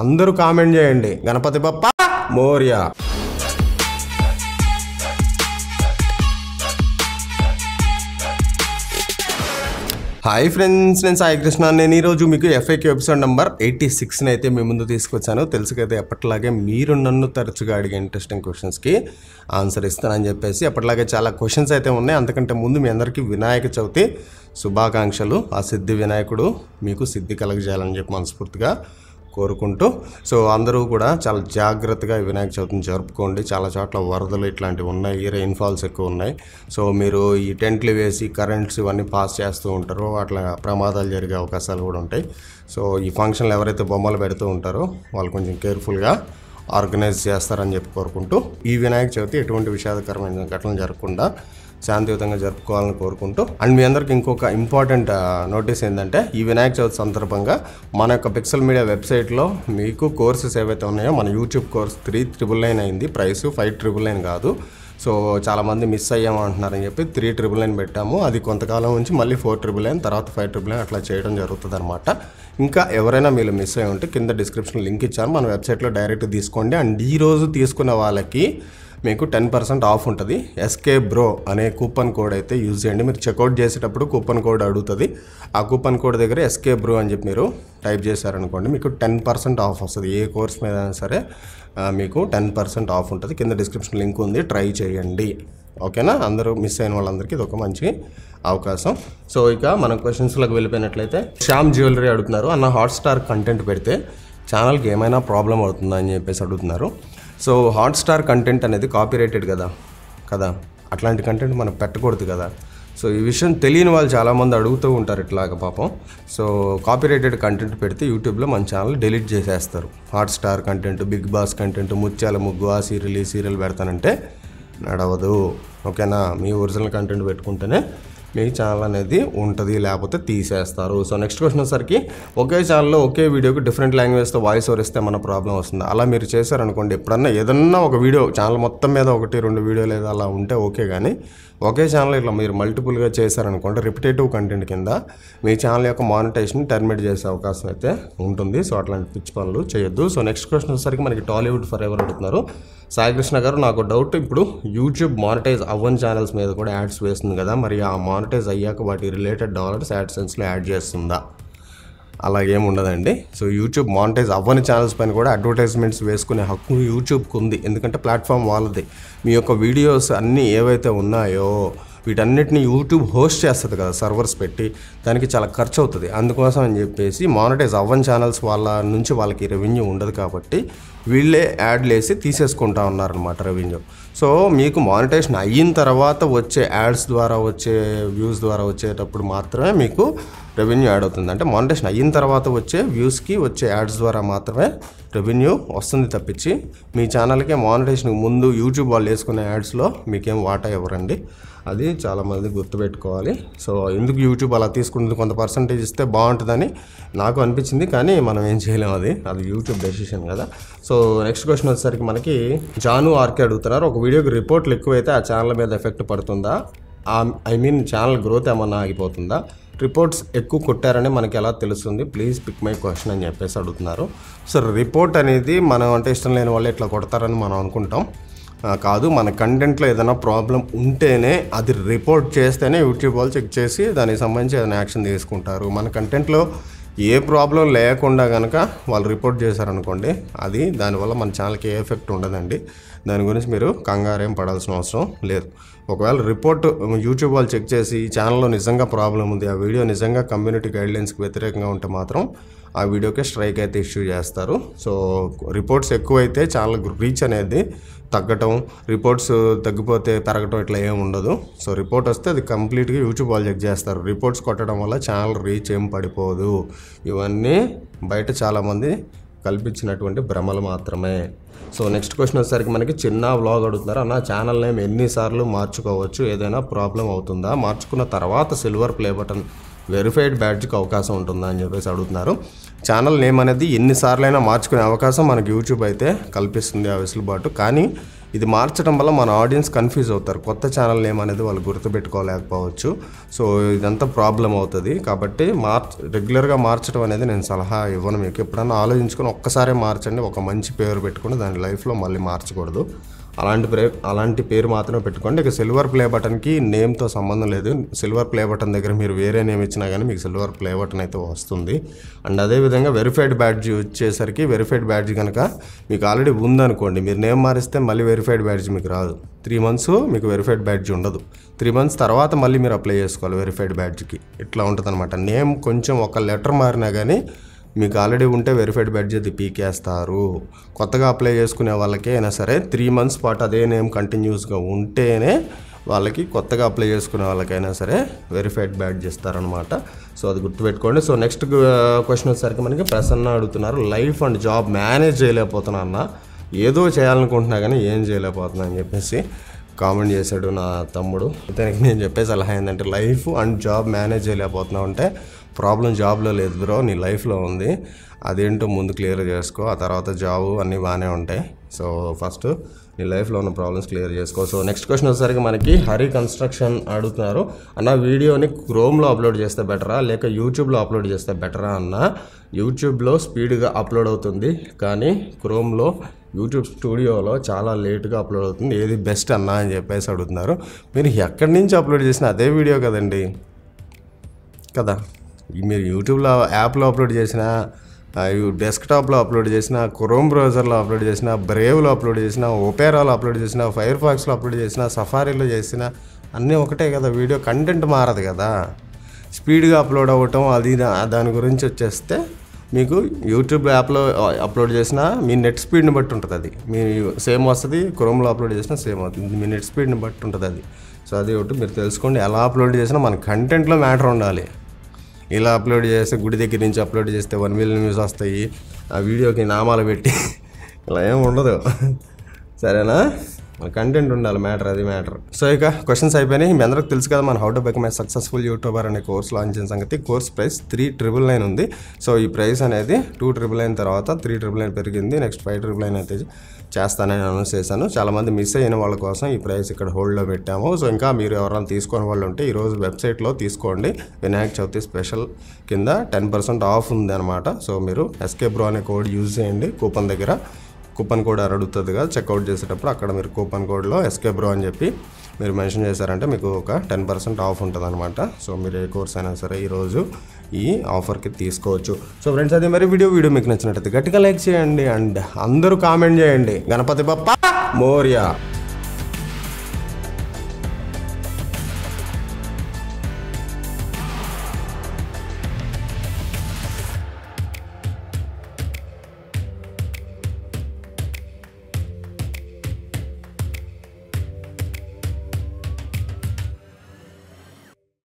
అందరూ కామెంట్ చేయండి Ganapati Bappa Morya hi friends నేను సాయి కృష్ణ నేను ఈరోజు మీకు ఎఫ్ఐకి ఎపిసోడ్ నెంబర్ ఎయిటీ సిక్స్ని అయితే మీ ముందు తీసుకొచ్చాను తెలుసు కదా ఎప్పటిలాగే మీరు నన్ను తరచుగా అడిగే ఇంట్రెస్టింగ్ క్వశ్చన్స్కి ఆన్సర్ ఇస్తానని చెప్పేసి ఎప్పటిలాగే చాలా క్వశ్చన్స్ అయితే ఉన్నాయి అంతకంటే ముందు మీ అందరికీ వినాయక చవితి శుభాకాంక్షలు ఆ సిద్ధి వినాయకుడు మీకు సిద్ధి కలగజేయాలని చెప్పి మనస్ఫూర్తిగా కోరుకుంటూ సో అందరూ కూడా చాలా జాగ్రత్తగా వినాయక చవితిని జరుపుకోండి చాలా చోట్ల వరదలు ఇట్లాంటివి ఉన్నాయి రెయిన్ఫాల్స్ ఎక్కువ ఉన్నాయి సో మీరు ఈ టెంట్లు వేసి కరెంట్స్ ఇవన్నీ పాస్ చేస్తూ ఉంటారో అట్లా ప్రమాదాలు జరిగే అవకాశాలు కూడా ఉంటాయి సో ఈ ఫంక్షన్లు ఎవరైతే బొమ్మలు పెడుతూ ఉంటారో వాళ్ళు కొంచెం కేర్ఫుల్గా ఆర్గనైజ్ చేస్తారని చెప్పి కోరుకుంటూ ఈ వినాయక చవితి ఎటువంటి విషాదకరమైన ఘటనలు జరగకుండా శాంతియుతంగా జరుపుకోవాలని కోరుకుంటూ అండ్ మీ అందరికి ఇంకొక ఇంపార్టెంట్ నోటీస్ ఏంటంటే ఈ వినాయక చవితి సందర్భంగా మన యొక్క పిక్సల్ మీడియా వెబ్సైట్లో మీకు కోర్సెస్ ఏవైతే ఉన్నాయో మన YouTube course three triple nine అయింది ప్రైస్ ఫైవ్ ట్రిపుల్ నైన్ కాదు సో చాలామంది మిస్ అయ్యాము చెప్పి త్రీ ట్రిపుల్ నైన్ పెట్టాము అది కొంతకాలం నుంచి మళ్ళీ ఫోర్ ట్రిపుల్ నైన్ తర్వాత ఫైవ్ ట్రిపుల్ నైన్ అట్లా చేయడం జరుగుతుంది అనమాట ఇంకా ఎవరైనా మీరు మిస్ అయ్యి ఉంటే కింద డిస్క్రిప్షన్ లింక్ ఇచ్చాను మన వెబ్సైట్లో డైరెక్ట్ తీసుకోండి అండ్ ఈరోజు తీసుకున్న వాళ్ళకి మీకు టెన్ పర్సెంట్ ఆఫ్ ఉంటుంది ఎస్కే బ్రో అనే కూపన్ కోడ్ అయితే యూజ్ చేయండి మీరు చెక్అవుట్ చేసేటప్పుడు కూపన్ కోడ్ అడుగుతుంది ఆ కూపన్ కోడ్ దగ్గర ఎస్కే బ్రో అని చెప్పి మీరు టైప్ చేశారనుకోండి మీకు టెన్ పర్సెంట్ ఆఫ్ వస్తుంది ఏ కోర్స్ మీద సరే మీకు టెన్ పర్సెంట్ ఆఫ్ ఉంటుంది కింద డిస్క్రిప్షన్ లింక్ ఉంది ట్రై చేయండి ఓకేనా అందరూ మిస్ అయిన వాళ్ళందరికీ ఇది ఒక మంచి అవకాశం సో ఇక మన క్వశ్చన్స్లోకి వెళ్ళిపోయినట్లయితే శ్యామ్ జ్యువెలరీ అడుగుతున్నారు అన్న హాట్స్టార్ కంటెంట్ పెడితే ఛానల్కి ఏమైనా ప్రాబ్లం అవుతుందా అని చెప్పేసి అడుగుతున్నారు సో హాట్స్టార్ కంటెంట్ అనేది కాపీరైటెడ్ కదా కదా అట్లాంటి కంటెంట్ మనం పెట్టకూడదు కదా సో ఈ విషయం తెలియని వాళ్ళు చాలామంది అడుగుతూ ఉంటారు ఇట్లాగ పాపం సో కాపీరైటెడ్ కంటెంట్ పెడితే యూట్యూబ్లో మన ఛానల్ డిలీట్ చేసేస్తారు Hotstar content Bigg Boss content Mutyala Muggu ఆ సీరియల్ ఈ సీరియల్ పెడతానంటే నడవదు ఓకేనా మీ ఒరిజినల్ కంటెంట్ పెట్టుకుంటేనే మీ ఛానల్ అనేది ఉంటుంది లేకపోతే తీసేస్తారు సో నెక్స్ట్ క్వశ్చన్ వచ్చేసరికి ఒకే ఛానల్లో ఒకే వీడియోకి డిఫరెంట్ లాంగ్వేజ్తో వాయిస్ ఓవర్ ఇస్తే మన ప్రాబ్లం వస్తుంది అలా మీరు చేశారనుకోండి ఎప్పుడన్నా ఏదన్నా ఒక వీడియో ఛానల్ మొత్తం మీద ఒకటి రెండు వీడియోలు ఏదో అలా ఉంటే ఓకే కానీ ఒకే ఛానల్ ఇట్లా మీరు మల్టిపుల్గా చేశారనుకోండి రిపిటేటివ్ కంటెంట్ కింద మీ ఛానల్ యొక్క మానిటైజేషన్ టర్మినేట్ చేసే అవకాశం అయితే ఉంటుంది సో అట్లాంటి పిచ్చి పనులు చేయొద్దు సో నెక్స్ట్ క్వశ్చన్ వచ్చేసరికి మనకి టాలీవుడ్ ఫర్ ఎవరు అడుగుతున్నారు సాయికృష్ణ గారు నాకు డౌట్ ఇప్పుడు యూట్యూబ్ మానిటైజ్ అవ్వని ఛానల్స్ మీద కూడా యాడ్స్ వేస్తుంది కదా మరి ఆ మానిటైజ్ అయ్యాక వాటి రిలేటెడ్ డాలర్స్ యాడ్ సెన్స్లో యాడ్ చేస్తుందా అలాగేముండదండి ఉండదండి సో యూట్యూబ్ మానిటైజ్ అవ్వని ఛానల్స్ పైన కూడా అడ్వర్టైజ్మెంట్స్ వేసుకునే హక్కు యూట్యూబ్కి ఉంది ఎందుకంటే ప్లాట్ఫామ్ వాళ్ళది మీ యొక్క వీడియోస్ అన్నీ ఏవైతే ఉన్నాయో వీటన్నిటిని యూట్యూబ్ హోస్ట్ చేస్తుంది కదా సర్వర్స్ పెట్టి దానికి చాలా ఖర్చు అవుతుంది అందుకోసం అని చెప్పేసి మానిటైజ్ అవ్వని ఛానల్స్ వాళ్ళ నుంచి వాళ్ళకి రెవెన్యూ ఉండదు కాబట్టి వీళ్ళే యాడ్లు వేసి తీసేసుకుంటా ఉన్నారనమాట రెవెన్యూ సో మీకు మానిటైజేషన్ అయిన తర్వాత వచ్చే యాడ్స్ ద్వారా వచ్చే వ్యూస్ ద్వారా వచ్చేటప్పుడు మాత్రమే మీకు రెవెన్యూ యాడ్ అవుతుంది అంటే మానిటేషన్ అయిన తర్వాత వచ్చే వ్యూస్కి వచ్చే యాడ్స్ ద్వారా మాత్రమే రెవెన్యూ వస్తుంది తప్పించి మీ ఛానల్కే మానిటేషన్కి ముందు యూట్యూబ్ వాళ్ళు వేసుకునే యాడ్స్లో మీకేం వాటా ఇవ్వరండి అది చాలామంది గుర్తుపెట్టుకోవాలి సో ఎందుకు యూట్యూబ్ అలా తీసుకుంటుంది కొంత పర్సంటేజ్ ఇస్తే బాగుంటుందని నాకు అనిపించింది కానీ మనం ఏం చేయలేము అది అది యూట్యూబ్ డెసిషన్ కదా సో నెక్స్ట్ క్వశ్చన్ వచ్చేసరికి మనకి జాను ఆర్కే అడుగుతున్నారు ఒక వీడియోకి రిపోర్ట్లు ఎక్కువైతే ఆ ఛానల్ మీద ఎఫెక్ట్ పడుతుందా ఐ మీన్ ఛానల్ గ్రోత్ ఏమన్నా ఆగిపోతుందా రిపోర్ట్స్ ఎక్కువ కొట్టారని మనకి ఎలా తెలుస్తుంది ప్లీజ్ పిక్ మై క్వశ్చన్ అని చెప్పేసి అడుగుతున్నారు సో రిపోర్ట్ అనేది మనం అంటే ఇష్టం లేని వాళ్ళు ఇట్లా కొడతారని మనం అనుకుంటాం కాదు మన కంటెంట్లో ఏదైనా ప్రాబ్లం ఉంటేనే అది రిపోర్ట్ చేస్తేనే యూట్యూబ్ వాళ్ళు చెక్ చేసి దానికి సంబంధించి ఏదైనా యాక్షన్ తీసుకుంటారు మన కంటెంట్లో ఏ ప్రాబ్లం లేకుండా కనుక వాళ్ళు రిపోర్ట్ చేశారనుకోండి అది దానివల్ల మన ఛానల్కి ఏ ఎఫెక్ట్ ఉండదండి దాని గురించి మీరు కంగారేం పడాల్సిన అవసరం లేదు ఒకవేళ రిపోర్ట్ యూట్యూబ్ వాళ్ళు చెక్ చేసి ఈ ఛానల్లో నిజంగా ప్రాబ్లం ఉంది ఆ వీడియో నిజంగా కమ్యూనిటీ గైడ్లైన్స్కి వ్యతిరేకంగా ఉంటే మాత్రం ఆ వీడియోకి స్ట్రైక్ అయితే ఇష్యూ చేస్తారు సో రిపోర్ట్స్ ఎక్కువైతే ఛానల్ రీచ్ అనేది తగ్గటం రిపోర్ట్స్ తగ్గిపోతే పెరగటం ఇట్లా ఏమి ఉండదు సో రిపోర్ట్ వస్తే అది కంప్లీట్గా యూట్యూబ్ వాళ్ళు చెక్ చేస్తారు రిపోర్ట్స్ కొట్టడం వల్ల ఛానల్ రీచ్ ఏం పడిపోదు ఇవన్నీ బయట చాలామంది కల్పించినటువంటి భ్రమలు మాత్రమే సో నెక్స్ట్ క్వశ్చన్ వచ్చేసరికి మనకి చిన్న వ్లాగ్ అడుగుతున్నారు అన్న ఛానల్ నేమ్ ఎన్నిసార్లు మార్చుకోవచ్చు ఏదైనా ప్రాబ్లం అవుతుందా మార్చుకున్న తర్వాత సిల్వర్ ప్లే బటన్ వెరిఫైడ్ బ్యాడ్జ్కి అవకాశం ఉంటుందా అని చెప్పేసి అడుగుతున్నారు ఛానల్ నేమ్ అనేది ఎన్నిసార్లు అయినా మార్చుకునే అవకాశం మనకి యూట్యూబ్ అయితే కల్పిస్తుంది ఆ వెసులుబాటు కానీ ఇది మార్చడం వల్ల మన ఆడియన్స్ కన్ఫ్యూజ్ అవుతారు కొత్త ఛానల్ నేమ్ అనేది వాళ్ళు గుర్తుపెట్టుకోలేకపోవచ్చు సో ఇదంతా ప్రాబ్లం అవుతుంది కాబట్టి మార్చ్ రెగ్యులర్గా మార్చడం అనేది నేను సలహా ఇవ్వను మీకు ఎప్పుడన్నా ఆలోచించుకొని ఒక్కసారే మార్చండి ఒక మంచి పేరు పెట్టుకుని దాని లైఫ్లో మళ్ళీ మార్చకూడదు అలాంటి ప్రే అలాంటి పేరు మాత్రమే పెట్టుకోండి ఇక సిల్వర్ ప్లే బటన్కి నేమ్తో సంబంధం లేదు సిల్వర్ ప్లే బటన్ దగ్గర మీరు వేరే నేమ్ ఇచ్చినా కానీ మీకు సిల్వర్ ప్లే బటన్ అయితే వస్తుంది అండ్ అదేవిధంగా వెరిఫైడ్ బ్యాడ్జ్ వచ్చేసరికి వెరిఫైడ్ బ్యాడ్జ్ కనుక మీకు ఆల్రెడీ ఉందనుకోండి మీరు నేమ్ మారిస్తే మళ్ళీ వెరిఫైడ్ బ్యాడ్జ్ మీకు రాదు త్రీ మంత్స్ మీకు వెరిఫైడ్ బ్యాడ్జ్ ఉండదు త్రీ మంత్స్ తర్వాత మళ్ళీ మీరు అప్లై చేసుకోవాలి వెరిఫైడ్ బ్యాడ్జ్కి ఇట్లా ఉంటుంది నేమ్ కొంచెం ఒక లెటర్ మారినా కానీ మీకు ఆల్రెడీ ఉంటే వెరిఫైడ్ బ్యాడ్జ్ చేసి పీకేస్తారు కొత్తగా అప్లై చేసుకునే వాళ్ళకి అయినా సరే త్రీ మంత్స్ పాటు అదే నేమ్ కంటిన్యూస్గా ఉంటేనే వాళ్ళకి కొత్తగా అప్లై చేసుకునే వాళ్ళకైనా సరే వెరిఫైడ్ బ్యాడ్జ్ ఇస్తారనమాట సో అది గుర్తుపెట్టుకోండి సో నెక్స్ట్ క్వశ్చన్ uh, వచ్చేసరికి మనకి ప్రసన్న అడుగుతున్నారు లైఫ్ అండ్ జాబ్ మేనేజ్ చేయలేకపోతున్నా అన్న ఏదో చేయాలనుకుంటున్నా కానీ ఏం చేయలేకపోతున్నా అని చెప్పేసి కామెంట్ చేశాడు నా తమ్ముడు ఇతనికి నేను చెప్పే సలహా ఏంటంటే లైఫ్ అండ్ జాబ్ మేనేజ్ చేయలేకపోతున్నా ఉంటే ప్రాబ్లం జాబ్లో లేదు బ్రో నీ లైఫ్లో ఉంది అదేంటో ముందు క్లియర్ చేసుకో ఆ తర్వాత జాబు అన్నీ బాగానే ఉంటాయి సో ఫస్ట్ నీ లైఫ్లో ఉన్న ప్రాబ్లమ్స్ క్లియర్ చేసుకో సో నెక్స్ట్ క్వశ్చన్ వచ్చేసరికి మనకి హరి కన్స్ట్రక్షన్ అడుగుతున్నారు అన్న వీడియోని క్రోమ్లో అప్లోడ్ చేస్తే బెటరా లేక యూట్యూబ్లో అప్లోడ్ చేస్తే బెటరా అన్న యూట్యూబ్లో స్పీడ్గా అప్లోడ్ అవుతుంది కానీ క్రోమ్లో యూట్యూబ్ స్టూడియోలో చాలా లేట్గా అప్లోడ్ అవుతుంది ఏది బెస్ట్ అన్నా అని చెప్పేసి అడుగుతున్నారు మీరు ఎక్కడి నుంచి అప్లోడ్ చేసిన అదే వీడియో కదండి కదా మీరు యూట్యూబ్లో యాప్లో అప్లోడ్ చేసినా డెస్క్టాప్లో అప్లోడ్ చేసిన క్రోమ్ బ్రౌజర్లో అప్లోడ్ చేసిన బ్రేవ్లో అప్లోడ్ చేసిన ఒపేరాలో అప్లోడ్ చేసిన ఫైర్ ఫాక్స్లో అప్లోడ్ చేసిన సఫారీలో చేసిన అన్నీ ఒకటే కదా వీడియో కంటెంట్ మారదు కదా స్పీడ్గా అప్లోడ్ అవ్వటం అది దాని గురించి వచ్చేస్తే మీకు యూట్యూబ్ యాప్లో అప్లోడ్ చేసిన మీ నెట్ స్పీడ్ని బట్టి ఉంటుంది అది మీ సేమ్ వస్తుంది క్రోమ్లో అప్లోడ్ చేసినా సేమ్ అవుతుంది మీ నెట్ స్పీడ్ని బట్టి ఉంటుంది అది సో అది ఒకటి మీరు తెలుసుకోండి ఎలా అప్లోడ్ చేసినా మన కంటెంట్లో మ్యాటర్ ఉండాలి ఇలా అప్లోడ్ చేస్తే గుడి దగ్గర నుంచి అప్లోడ్ చేస్తే వన్ మిలియన్ వ్యూస్ వస్తాయి ఆ వీడియోకి నామాలు పెట్టి ఇలా ఏం ఉండదు సరేనా మన కంటెంట్ ఉండాలి మ్యాటర్ అది మ్యాటర్ సో ఇక క్వశ్చన్స్ అయిపోయినాయి మీ అందరికి తెలుసు కదా మన how to become a successful YouTuber అనే కోర్స్ లాంచ్ చేసిన సంగతి course price three triple nine ఉంది సో ఈ ప్రైస్ అనేది టూ ట్రిపుల్ నైన్ తర్వాత త్రీ ట్రిపుల్ నైన్ పెరిగింది నెక్స్ట్ ఫైవ్ ట్రిపుల్ నైన్ అయితే చేస్తానని అనౌన్స్ చేశాను చాలామంది మిస్ అయిన వాళ్ళ కోసం ఈ ప్రైస్ ఇక్కడ హోల్డ్లో పెట్టాము సో ఇంకా మీరు ఎవరైనా తీసుకునే వాళ్ళు ఉంటే ఈరోజు వెబ్సైట్లో తీసుకోండి వినాయక చవితి స్పెషల్ కింద టెన్ పర్సెంట్ ఆఫ్ ఉంది అనమాట సో మీరు ఎస్కే బ్రో అనే కోడ్ యూజ్ చేయండి కూపన్ దగ్గర కూపన్ కోడ్ అడుగుతుంది కదా చెక్అవుట్ చేసేటప్పుడు అక్కడ మీరు కూపన్ కోడ్లో ఎస్కేబ్రో అని చెప్పి మీరు మెన్షన్ చేశారంటే మీకు ఒక టెన్ పర్సెంట్ ఆఫ్ ఉంటుంది అనమాట సో మీరు ఏ కోర్స్ అయినా సరే ఈరోజు ఈ ఆఫర్కి తీసుకోవచ్చు సో ఫ్రెండ్స్ అదే మరి వీడియో వీడియో మీకు నచ్చినట్టయితే గట్టిగా లైక్ చేయండి అండ్ అందరూ కామెంట్ చేయండి గణపతి బప్ప మోర్యా